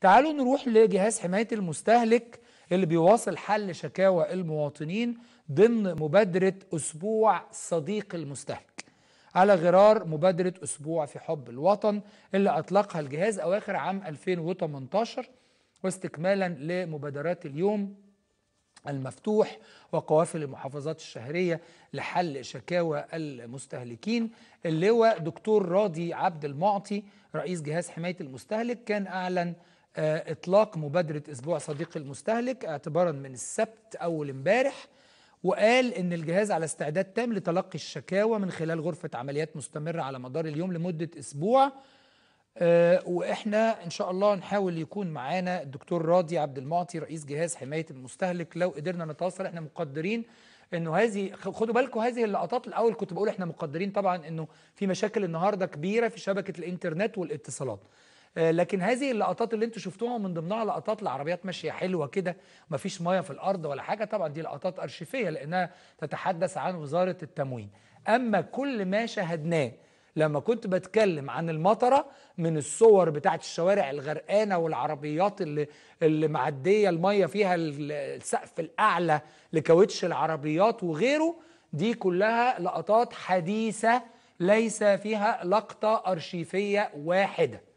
تعالوا نروح لجهاز حماية المستهلك اللي بيواصل حل شكاوى المواطنين ضمن مبادرة أسبوع صديق المستهلك على غرار مبادرة أسبوع في حب الوطن اللي أطلقها الجهاز أواخر عام 2018 واستكمالا لمبادرات اليوم المفتوح وقوافل المحافظات الشهرية لحل شكاوى المستهلكين اللواء دكتور راضي عبد المعطي رئيس جهاز حماية المستهلك كان أعلن آه، إطلاق مبادرة أسبوع صديق المستهلك اعتبارا من السبت أول امبارح وقال إن الجهاز على استعداد تام لتلقي الشكاوى من خلال غرفة عمليات مستمرة على مدار اليوم لمدة أسبوع آه، واحنا ان شاء الله نحاول يكون معانا الدكتور راضي عبد المعطي رئيس جهاز حمايه المستهلك لو قدرنا نتواصل احنا مقدرين انه هذه خدوا بالكم هذه اللقطات الاول كنت بقول احنا مقدرين طبعا انه في مشاكل النهارده كبيره في شبكه الانترنت والاتصالات آه، لكن هذه اللقطات اللي انتوا شفتوها من ضمنها لقطات العربيات ماشيه حلوه كده مفيش ميه في الارض ولا حاجه طبعا دي لقطات ارشيفيه لانها تتحدث عن وزاره التموين اما كل ما شاهدناه لما كنت بتكلم عن المطره من الصور بتاعة الشوارع الغرقانه والعربيات اللي اللي معديه الميه فيها السقف الاعلى لكاوتش العربيات وغيره دي كلها لقطات حديثه ليس فيها لقطه ارشيفيه واحده